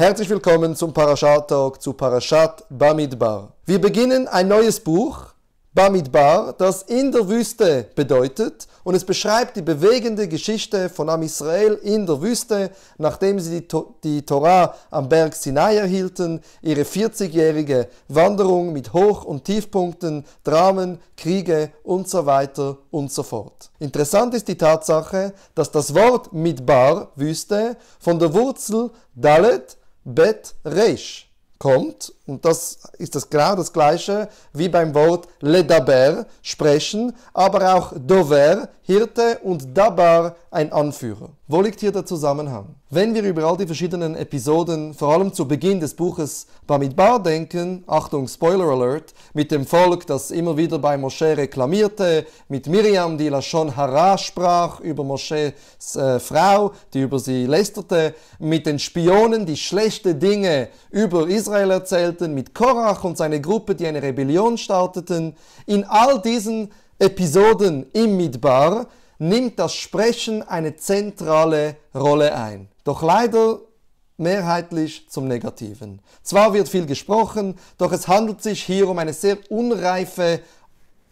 Herzlich willkommen zum Parashat Talk zu Parashat Bamidbar. Wir beginnen ein neues Buch, Bamidbar, das in der Wüste bedeutet und es beschreibt die bewegende Geschichte von Am Israel in der Wüste, nachdem sie die, to die Torah am Berg Sinai erhielten, ihre 40-jährige Wanderung mit Hoch- und Tiefpunkten, Dramen, Kriege und so weiter und so fort. Interessant ist die Tatsache, dass das Wort Midbar, Wüste, von der Wurzel Dalet Bet Reish kommt und das ist das genau das gleiche wie beim Wort ledaber, sprechen, aber auch dover, Hirte und dabar, ein Anführer. Wo liegt hier der Zusammenhang? Wenn wir über all die verschiedenen Episoden, vor allem zu Beginn des Buches Bamidbar denken, Achtung, Spoiler Alert, mit dem Volk, das immer wieder bei Moschee reklamierte, mit Miriam, die Lashon Hara sprach über Moschees äh, Frau, die über sie lästerte, mit den Spionen, die schlechte Dinge über Israel erzählten, passieren mit Korach und seiner Gruppe, die eine Rebellion starteten. In all diesen Episoden im Midbar nimmt das Sprechen eine zentrale Rolle ein. Doch leider mehrheitlich zum Negativen. Zwar wird viel gesprochen, doch es handelt sich hier um eine sehr unreife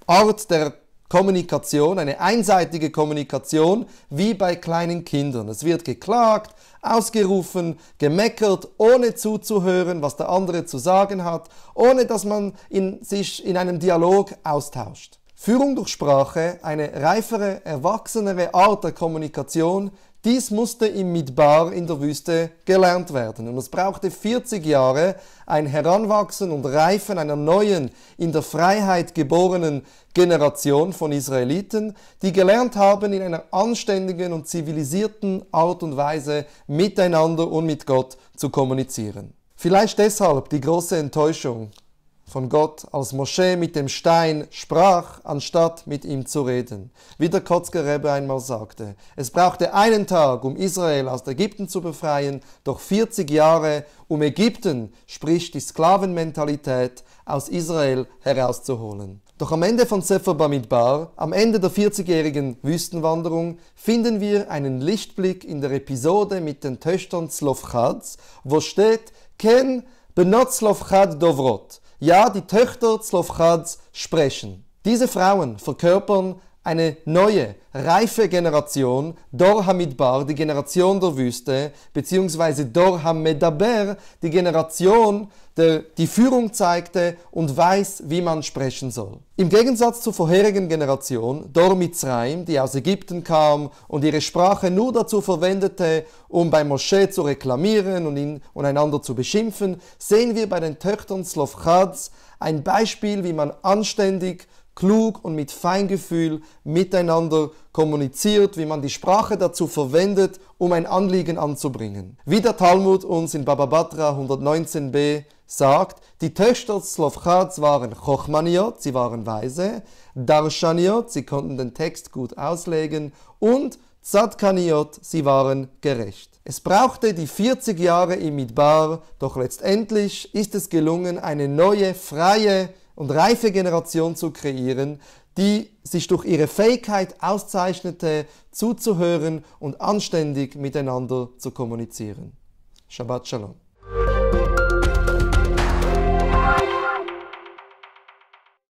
Art der Kommunikation, eine einseitige Kommunikation wie bei kleinen Kindern. Es wird geklagt, ausgerufen, gemeckert, ohne zuzuhören, was der andere zu sagen hat, ohne dass man in, sich in einem Dialog austauscht. Führung durch Sprache, eine reifere, erwachsenere Art der Kommunikation, dies musste im Midbar in der Wüste gelernt werden. Und es brauchte 40 Jahre ein Heranwachsen und Reifen einer neuen, in der Freiheit geborenen Generation von Israeliten, die gelernt haben, in einer anständigen und zivilisierten Art und Weise miteinander und mit Gott zu kommunizieren. Vielleicht deshalb die große Enttäuschung von Gott, als Moschee mit dem Stein sprach, anstatt mit ihm zu reden. Wie der Kotzke Rebbe einmal sagte, es brauchte einen Tag, um Israel aus Ägypten zu befreien, doch 40 Jahre, um Ägypten, sprich die Sklavenmentalität, aus Israel herauszuholen. Doch am Ende von Sefer Bamidbar, am Ende der 40-jährigen Wüstenwanderung, finden wir einen Lichtblick in der Episode mit den Töchtern Slovchads, wo steht, Ken Slovchad dovrot. Ja, die Töchter Slowchats sprechen. Diese Frauen verkörpern eine neue, reife Generation, Dor Hamidbar, die Generation der Wüste, beziehungsweise Dor Hamedaber, die Generation, der die Führung zeigte und weiß, wie man sprechen soll. Im Gegensatz zur vorherigen Generation, Dor Mitzrayim, die aus Ägypten kam und ihre Sprache nur dazu verwendete, um bei Moschee zu reklamieren und, ihn, und einander zu beschimpfen, sehen wir bei den Töchtern Slowchads ein Beispiel, wie man anständig klug und mit Feingefühl miteinander kommuniziert, wie man die Sprache dazu verwendet, um ein Anliegen anzubringen. Wie der Talmud uns in Bababatra 119b sagt, die Töchter Slovchats waren Chochmaniot, sie waren weise, Darshaniot, sie konnten den Text gut auslegen und Zadkaniot, sie waren gerecht. Es brauchte die 40 Jahre im Midbar, doch letztendlich ist es gelungen, eine neue, freie und reife Generation zu kreieren, die sich durch ihre Fähigkeit auszeichnete, zuzuhören und anständig miteinander zu kommunizieren. Shabbat Shalom.